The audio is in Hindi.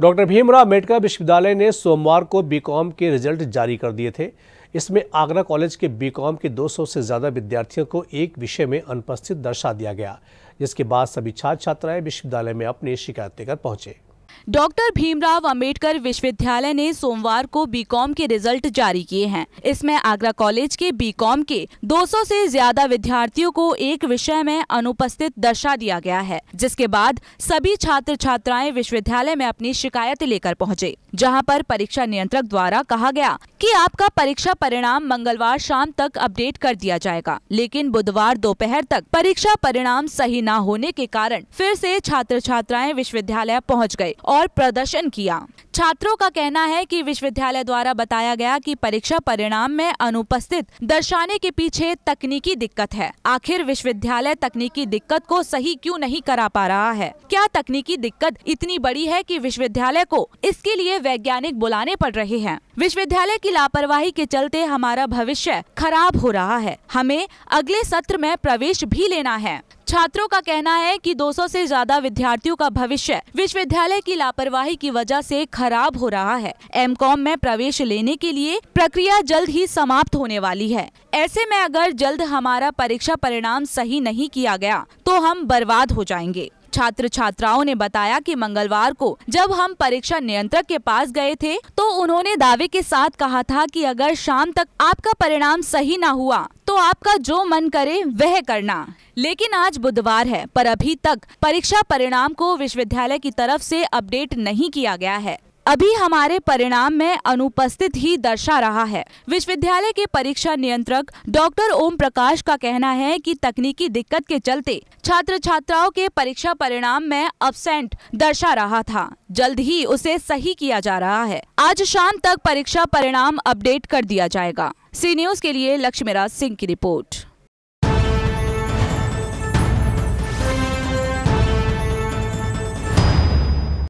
डॉक्टर भीमराव अम्बेडकर विश्वविद्यालय ने सोमवार को बीकॉम के रिजल्ट जारी कर दिए थे इसमें आगरा कॉलेज के बीकॉम के 200 से ज़्यादा विद्यार्थियों को एक विषय में अनुपस्थित दर्शा दिया गया जिसके बाद सभी छात्र छात्राएं विश्वविद्यालय में अपनी शिकायत लेकर पहुंचे डॉक्टर भीमराव अंबेडकर विश्वविद्यालय ने सोमवार को बीकॉम के रिजल्ट जारी किए हैं इसमें आगरा कॉलेज के बीकॉम के 200 से ज्यादा विद्यार्थियों को एक विषय में अनुपस्थित दर्शा दिया गया है जिसके बाद सभी छात्र छात्राएं विश्वविद्यालय में अपनी शिकायत लेकर पहुंचे जहां पर परीक्षा नियंत्रक द्वारा कहा गया कि आपका परीक्षा परिणाम मंगलवार शाम तक अपडेट कर दिया जाएगा लेकिन बुधवार दोपहर तक परीक्षा परिणाम सही न होने के कारण फिर से छात्र छात्राएं विश्वविद्यालय पहुंच गए और प्रदर्शन किया छात्रों का कहना है कि विश्वविद्यालय द्वारा बताया गया कि परीक्षा परिणाम में अनुपस्थित दर्शाने के पीछे तकनीकी दिक्कत है आखिर विश्वविद्यालय तकनीकी दिक्कत को सही क्यों नहीं करा पा रहा है क्या तकनीकी दिक्कत इतनी बड़ी है कि विश्वविद्यालय को इसके लिए वैज्ञानिक बुलाने पड़ रहे हैं विश्वविद्यालय की लापरवाही के चलते हमारा भविष्य खराब हो रहा है हमें अगले सत्र में प्रवेश भी लेना है छात्रों का कहना है कि 200 से ज्यादा विद्यार्थियों का भविष्य विश्वविद्यालय की लापरवाही की वजह से खराब हो रहा है एम में प्रवेश लेने के लिए प्रक्रिया जल्द ही समाप्त होने वाली है ऐसे में अगर जल्द हमारा परीक्षा परिणाम सही नहीं किया गया तो हम बर्बाद हो जाएंगे छात्र छात्राओं ने बताया कि मंगलवार को जब हम परीक्षा नियंत्रक के पास गए थे तो उन्होंने दावे के साथ कहा था कि अगर शाम तक आपका परिणाम सही ना हुआ तो आपका जो मन करे वह करना लेकिन आज बुधवार है पर अभी तक परीक्षा परिणाम को विश्वविद्यालय की तरफ से अपडेट नहीं किया गया है अभी हमारे परिणाम में अनुपस्थित ही दर्शा रहा है विश्वविद्यालय के परीक्षा नियंत्रक डॉक्टर ओम प्रकाश का कहना है कि तकनीकी दिक्कत के चलते छात्र छात्राओं के परीक्षा परिणाम में अब्सेंट दर्शा रहा था जल्द ही उसे सही किया जा रहा है आज शाम तक परीक्षा परिणाम अपडेट कर दिया जाएगा सी न्यूज के लिए लक्ष्मीराज सिंह की रिपोर्ट